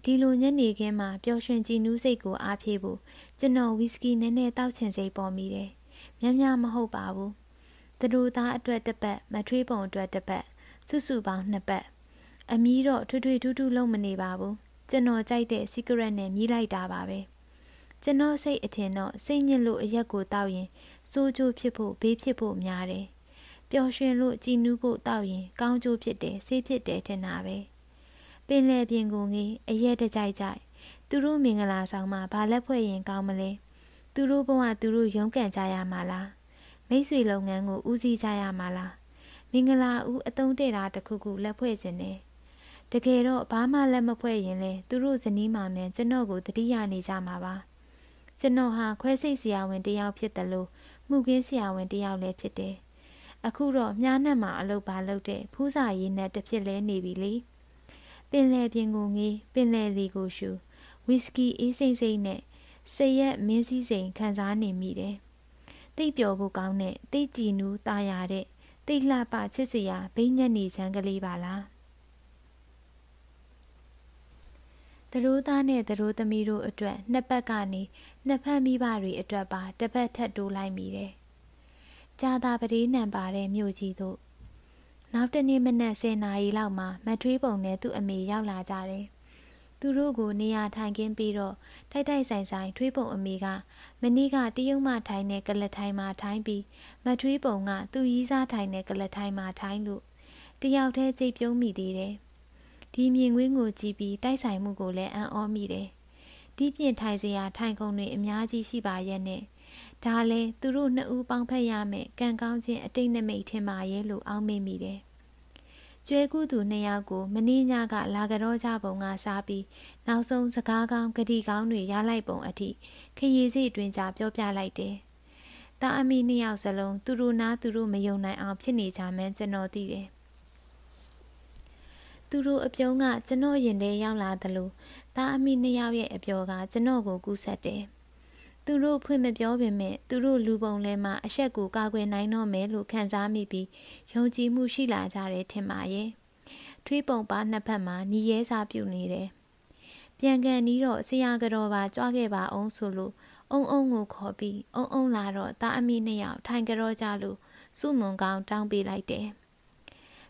ဒီလိုညနေခင်းမှာပျော်ရွှင်ကြည်နူးစိတ်ကိုအားဖြည့်ဖို့ကျွန်တော်ဝီစကီနည်းနည်းတောက်ချင်စိတ်ပေါ်မိတယ်။များများမဟုတ်ပါဘူး။သူတို့သားအတွက်တစ်ပတ်မထွေးပုံအတွက်တစ်ပတ်စုစုပေါင်းနှစ်ပတ်အမီးတော့ထွေထွေထူးထူးလုံးမနေပါဘူး။ကျွန်တော်ကြိုက်တဲ့ secret နဲ့မြည်လိုက်တာပါပဲ။ကျွန်တော်စိတ်အထင်တော့စိတ်ညစ်လို့အရက်ကိုတောက်ရင်စိုးကျိုးဖြစ်ဖို့ဘေးဖြစ်ဖို့များတယ်။ပျော်ရွှင်လို့ကြည်နူးဖို့တောက်ရင် ကောင်းကျိုးဖြစ်တယ်ဆေးဖြစ်တယ်ထင်တာပဲပင်လယ်ပြင်ကိုငေးအရဲတကြိုက်ကြိုက်သူတို့မင်္ဂလာဆောင်မှာဘာလက်ဖွဲ့ရင်ကောင်းမလဲသူတို့ဘဝသူတို့ရုန်းကန်ကြရမှာလားမိတ်ဆွေလုပ်ငန်းကိုဦးစီးကြရမှာလားမင်္ဂလာဦးအတုံးတဲ့တာတခုခုလက်ဖွဲ့ခြင်းနဲ့တကယ်တော့ဘာမှလက်မဖွဲ့ရင်လဲသူတို့ဇနီးမောင်နဲ့ကျွန်တော်ကိုတတိယနေကြမှာပါကျွန်တော်ဟာခွဲစိတ်ဆရာဝန်တယောက်ဖြစ်တယ်လို့မှုကင်းဆရာဝန်တယောက်လည်းဖြစ်တယ်အခုတော့မြားနဲ့မှအလုပ်ပါလုပ်တဲ့ဖူးစာရေးနဲ့တဖြစ်လဲနေပြီလေပင်လယ်ပြင်ကိုငေးပင်လယ်လေကိုရှူဝီစကီအေးစိမ့်စိမ့်နဲ့ဆရက်မင်းစည်းစိမ်ခံစားနေမိတယ်တိတ်ပျော်ဖို့ကောင်းတဲ့တိတ်ကြည်နူးตาရတဲ့တိတ်လှပချစ်စရာဘိညက်နေချမ်းကလေးပါလားသရိုးသားနဲ့သရိုးသမီးတို့အတွက်နှစ်ပတ်ကနေနှစ်ဖက်မိဘတွေအတွက်ပါတစ်ပတ်ထပ်တိုးလိုက်မိတယ်။ကြာသာပတိနံပါတဲ့မြို့ကြီးသို့နောက်တနေ့မနက်10နာရီလောက်မှာမထွေးပုံနဲ့သူ့အမေရောက်လာကြတယ်။သူတို့ကိုနေရာထိုင်ခင်းပြီးတော့ထိုက်ထိုက်ဆိုင်ဆိုင်ထွေးပုံအမေကမနေ့ကတရုံမထိုင်တဲ့ကလထိုင်မှာထိုင်ပြီးမထွေးပုံကသူ့ရီးစားထိုင်တဲ့ကလထိုင်မှာထိုင်လို့တယောက်တည်းကြိတ်ပြုံးမိသေးတယ်။ဒီမြင်ကွင်းကိုကြည့်ပြီးတိုက်ဆိုင်မှုကိုလည်းအံ့ဩမိတယ်။ဒီပြင်ထိုင်စရာထိုင်ခုံတွေအများကြီးရှိပါရဲ့နဲ့။။ဒါလဲသူတို့နှစ်ဦးပေါင်းဖက်ရမယ်ကံကောင်းခြင်းအတိတ်နမိတ်ထင်ပါရဲ့လို့အောက်မေ့မိတယ်။ကျွဲကူးသူနှစ်ယောက်ကိုမင်းညကလာကြတော့ကြပုံကစားပြီးနောက်ဆုံးစကားကောင်းဂတိကောင်းတွေရလိုက်ပုံအထိခရီးစိတ်တွင်ကြပြောပြလိုက်တယ်။တာအမီနှစ်ယောက်စလုံးသူတို့နာသူတို့မယုံနိုင်အောင်ဖြစ်နေကြမှန်းကျွန်တော်သိတယ်။သူတို့အပြုံးကကျွန်တော်ရင်ထဲရောက်လာသလိုတာအမိနှစ်ယောက်ရဲ့အပြော်ကကျွန်တော်ကိုကူးဆက်တယ်။သူတို့ဖွင့်မပြောပေမဲ့သူတို့လူပုံလဲမှာအရက်ကိုကာကွယ်နိုင်တော့မယ်လို့ခံစားမိပြီးယုံကြည်မှုရှိလာကြတယ်ထင်ပါရဲ့ထွေးပုံပါနှစ်ဖက်မှာညီရဲစားပြုနေတယ်ပြန်ကန်နီးတော့ဆရာကတော်ပါကြွားခဲ့ပါအောင်ဆိုလို့အုံအုံကိုခေါ်ပြီးအုံအုံလာတော့တာအမိနှစ်ယောက်ထိုင်ကြတော့ကြလို့စုမွန်ကောင်းတောင်းပေးလိုက်တယ်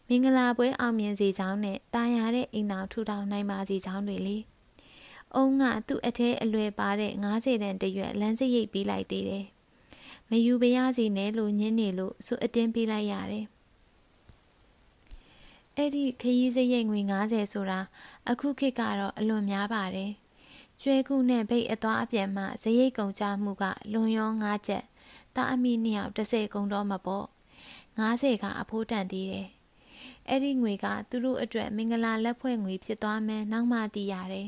မင်္ဂလာပွဲအောင်မြင်စေချောင်းနဲ့တာယာတဲ့အိမ်တော်ထူထောင်နိုင်ပါစေချောင်းတွေလေးအုံးကသူ့အထဲအလွယ်ပါတဲ့90တန်တရွက်လမ်းစရိတ်ပေးလိုက်သေးတယ်။မယူပရစီနဲ့လို့ညင်းနေလို့စွအတင်းပေးလိုက်ရတယ်။အဲ့ဒီခရီးစရိတ်ငွေ90ဆိုတာအခုခေတ်ကတော့အလွန်များပါတယ်။ကျွဲကူနဲ့ဗိတ်အသွားအပြန်မှစရိတ်ကုန်ကြမှုကလွန်ရော9ချက်။တာအမိနှစ်ယောက်30ကုန်တော့မှာပေါ့။90ကအဖိုးတန်သေးတယ်။အဲ့ဒီငွေကသူတို့အတွက်မင်္ဂလာလက်ဖွဲ့ငွေဖြစ်သွားမယ်နောက်မှသိရတယ်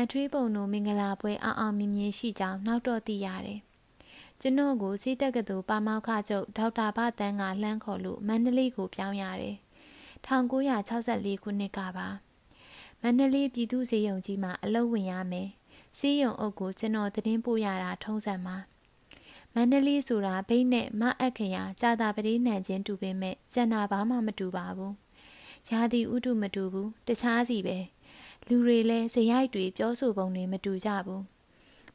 မထွေးပုံတို့မင်္ဂလာပွဲအောင်အောင်မြင်မြင်ရှိကြောင်းနောက်တော့သိရတယ်။ကျွန်တော်ကိုစီးတက်ကတူပါမောက်ခချုပ်ဒေါက်တာဘတန်းကလှမ်းခေါ်လို့မန္တလေးကိုပြောင်းရတယ်။1964ခုနှစ်ကပါ။မန္တလေးပြည်သူ့စေယုံကြီးမှာအလုပ်ဝင်ရမယ်။စီးယုံအုပ်ကိုကျွန်တော်သတင်းပို့ရတာထုံးစံပါ။မန္တလေးဆိုတာဘိတ်နဲ့မအပ်ခရာကြာတာပတိနှံချင်းတူပေမဲ့ကျန်တာဘာမှမတူပါဘူး။ရာသီဥတုမတူဘူးတခြားစီပဲ။လူတွေလည်းဇယိုက်တွေပြောဆိုပုံတွေမတူကြဘူး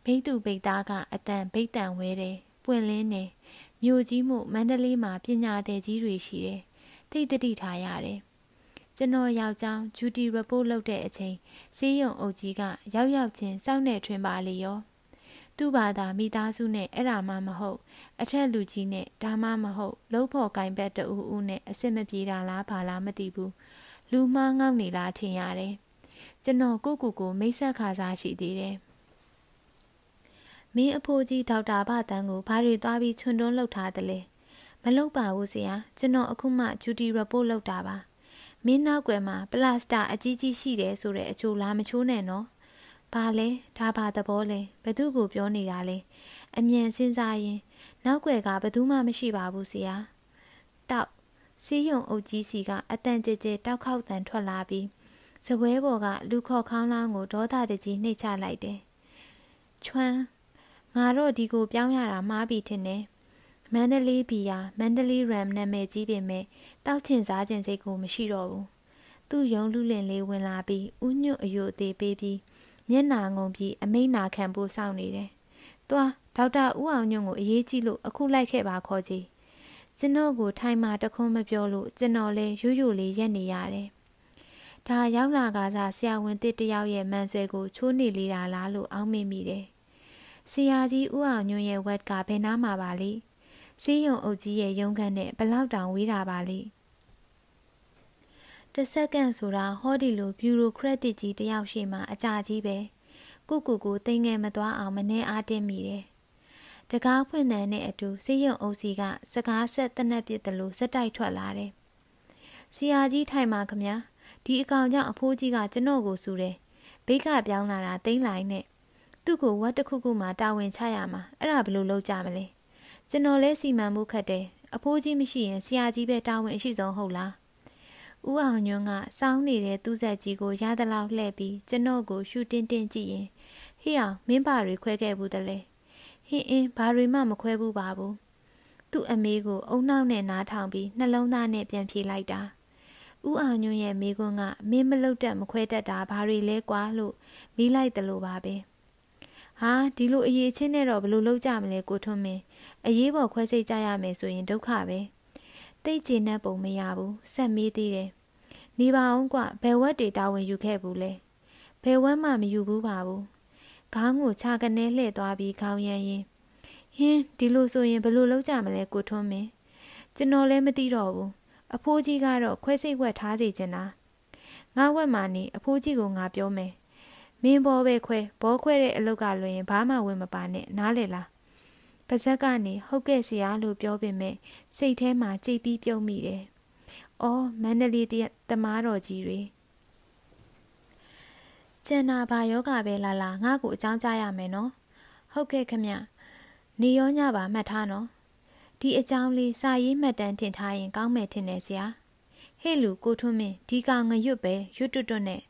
ဘိတ်သူဘိတ်သားကအတန်ဘိတ်တန်ဝဲတယ်ပွင့်လင်းတယ်မြို့ကြီးမှုမန္တလေးမှာပညာသည်ကြီးတွေရှိတယ်သိတတိထားရတယ်ကျွန်တော်ယောက်ျောင်းဂျူတီ report လုပ်တဲ့အချိန်စေးရုံအုပ်ကြီးကရောက်ရောက်ချင်းစောင့်နေထွင်ပါလေရောသူ့ဘာသာမိသားစုနဲ့အဲ့ဒါမှမဟုတ်အထက်လူကြီးနဲ့ဒါမှမဟုတ်လုံးဖို့ကင်ဘက်တူဦးနဲ့အစ်စ်မပြေတာလားဘာလားမသိဘူးလူမှားငေါက်နေလားထင်ရတယ်။ကျွန်တော်ကိုကူကိုမိတ်ဆက်ခါစားရှိသေးတယ်။မင်းအဖိုးကြီးဒေါက်တာဘတန်းကိုဘာတွေသွားပြီးချွန်တွန်းလှုပ်ထားတယ်လဲ။မလှုပ်ပါဘူးဆရာကျွန်တော်အခုမှ duty report လုပ်တာပါ။မင်းနောက်ွယ်မှာ ပလတ်စတာအကြီးကြီးရှိတယ်ဆိုတဲ့အချိုလားမချိုးနဲ့နော်။ဘာလဲဒါဘာသဘောလဲဘသူကိုပြောနေတာလဲအမြန်စဉ်းစားရင်နောက်ွယ်ကဘသူမှမရှိပါဘူးဆရာ တောက်ဆေးရုံအုပ်ကြီးစီကအတန်ကြဲကြဲတောက်ခေါက်တန်ထွက်လာပြီးဇပွဲပေါ်ကလူခေါ်ခေါင်းလောင်းကိုဒေါသတကြီးနှိတ်ချလိုက်တယ်။ချွမ်းငါတို့ဒီကိုပြောင်းရတာမှားပြီထင်တယ်။မန္တလေးဘီယာမန္တလေးရမ်နာမည်ကြီးပင်မဲ့တောက်ချင်စားချင်စိတ်ကိုမရှိတော့ဘူး။သူ့ယုံလူလင်လေးဝင်လာပြီးဥညွတ်အယုအသေးပေးပြီးမျက်နာငုံပြီးအမိန့်နာခံဖို့စောင့်နေတယ်။သွားဒေါက်တာဦးအောင်ညွန့်ကိုအရေးကြီးလို့အခုလိုက်ခဲ့ပါခေါ်ကြီး။ကျွန်တော်ကိုထိုင်မှာတခွန်းမပြောလို့ကျွန်တော်လည်းရိုးရိုးလေးရက်နေရတယ်ဒါရောက်လာကစားဆရာဝန်တစ်တယောက်ရဲ့မန်ဆွဲကိုချိုးနေလေတာလားလို့အောက်မေ့မိတယ်။ဆရာကြီးဦးအောင်ညွန့်ရဲ့ဝက်ကဘယ်နားမှာပါလိ။စီးရုံအုပ်ကြီးရဲ့ရုံးခန်းနဲ့ဘလောက်တောင်ဝေးတာပါလိ။တစ်စက္ကန့်ဆိုတာဟောဒီလိုဘျူရိုကရက်တစ်ကြီးတယောက်ရှိမှအကြာကြီးပဲ။ကိုကူကိုတိမ်ငယ်မသွားအောင်မနှဲအားတင်းမိတယ်။တကားဖွင့်တဲ့နဲ့အတူ စီးရုံအုပ်စီကစကားဆက်တနက်ပြစ်တယ်လို့စက်တိုက်ထွက်လာတယ်။ဆရာကြီးထိုင်ပါခမညာ။ဒီအကောင်ကြောင့်အဖိုးကြီးကကျွန်တော်ကိုဆူတယ်ဘေးကပြောင်းလာတာတိမ့်လိုက်နဲ့သူ့ကိုဝတ်တစ်ခုခုမှတာဝန်ချရမှာအဲ့ဒါဘယ်လိုလုပ်ကြမလဲကျွန်တော်လဲစီမံမှုခက်တယ်အဖိုးကြီးမရှိရင်ဆရာကြီးပဲတာဝန်အရှိဆုံးဟုတ်လားဦးအောင်ညွန့်ကစောင်းနေတဲ့သူ့ဆက်ကြီးကိုရသလောက်လှည့်ပြီးကျွန်တော်ကို ရှူတင်တင်ကြည့်ရင်ဟေ့အောင်မင်းပါတွေခွဲခဲ့ဘူးတလဲဟင်းအင်းဘာတွေမှမခွဲဘူးပါဘူးသူ့အမေကိုအုံနောက်နဲ့နားထောင်ပြီးနှလုံးသားနဲ့ပြန်ဖြေလိုက်တာ။ဥအောင်ညွန့်ရဲ့မိကွန်းကမင်းမလုတ်တက်မခွဲတက်တာဘာတွေလဲကွာလို့မိလိုက်တယ်လို့ပါပဲဟာဒီလိုအရေးချင်းနဲ့တော့ဘလို့လုတ်ကြမလဲကိုထွန်းမင်းအရေးပေါ်ခွဲစိတ်ကြရမယ်ဆိုရင်ဒုက္ခပဲတိတ်ကျေနပ်ပုံမရဘူးဆက်မေးသေးတယ်နေပါအောင်ကွဘယ်ဝက်တွေတာဝန်ယူခဲ့ဘူးလဲဘယ်ဝက်မှမယူဘူးပါဘူးခေါင်းကိုခြာကနေလှည့်သွားပြီးခေါင်းရမ်းရင်းဟင်းဒီလိုဆိုရင်ဘလို့လောက်ကြမလဲကိုထွန်းမင်းကျွန်တော်လည်းမသိတော့ဘူးအဖိုးကြီးကတော့ခွဲစိတ်ဝက်ထားစေချင်တာငါဝက်မာနေအဖိုးကြီးကိုငါပြောမယ်မင်းဘောပဲခွဲဘောခွဲတဲ့အလုပ်ကလွရင်ဘာမှဝင်မပါနဲ့နားလေလားပါဇက်ကနေဟုတ်ကဲ့ဆရာလို့ပြောပေမဲ့စိတ်ထဲမှာကြိတ်ပြီးပြုံးမိတယ်။အော်မန္တလေးတမားတော်ကြီးတွေကျန်နာဘာယောဂပဲလာလာငါ့ကိုအကြောင်းကြားရမယ်နော်။ဟုတ်ကဲ့ခမ။နေရောညပါမှတ်ထားနော်။ဒီအကြောင်းလေးစာရေးမှတ်တမ်းတင်ထားရင်ကောင်းမယ်ထင်တယ်ဆရာဟေ့လူကိုထွန်းမင်းဒီကောင်ငရွတ်ပဲရွတ်တွတ်တွတ်နဲ့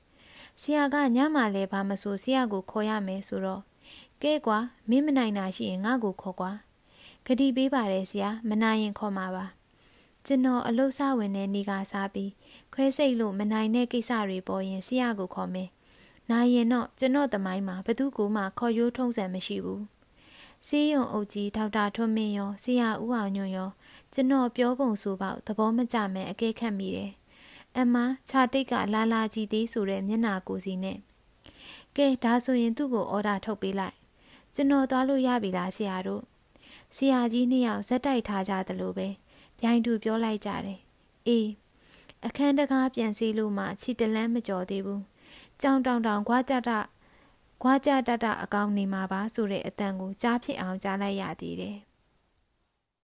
ဆရာကညမှလည်းဘာမဆိုဆရာကိုခေါ်ရမယ်ဆိုတော့ကဲကွာမင်းမနိုင်တာရှိရင်ငါ့ကိုခေါ်ကွာဂတိပေးပါတယ်ဆရာမနိုင်ရင်ခေါ်မှာပါကျွန်တော်အလုတ်စဝင်တဲ့နေကစားပြီးခွဲစိတ်လို့မနိုင်တဲ့ကိစ္စတွေပေါ်ရင်ဆရာကိုခေါ်မယ်။နိုင်ရင်တော့ကျွန်တော်တမိုင်းမှာဘသူ့ကိုမှခေါ်ရိုးထုံးစံမရှိဘူး။စီးယုံအုပ်ကြီးဒေါက်တာထွန်းမင်းရောဆရာဦးအောင်ညွန့်ရောကျွန်တော်ပြောပုံဆိုပေါက်သဘောမကျမဲအကဲခတ်မိတယ်။အမခြာတိတ်က လာလာကြည့်သေးဆိုတဲ့မျက်နာကိုစီနဲ့ကဲဒါဆိုရင်သူ့ကိုအော်ဒါထုတ်ပေးလိုက်။ကျွန်တော်သွားလို့ရပြီလားဆရာတို့။ဆရာကြီးနှစ်ယောက်ဇက်တိုက်ထားကြသလိုပဲပြိုင်တူပြောလိုက်ကြတယ်။အေးအခန်းတကားပြန်စီလို့မှခြေတလန်းမကျော်သေးဘူး။ကြောင်တောင်တောင်ကွာကြတာ၊ခွာကြတတ်တာအကောင်းနေမှာပါဆိုတဲ့အတန်ကိုကြားဖြစ်အောင်ကြားလိုက်ရသေးတယ်။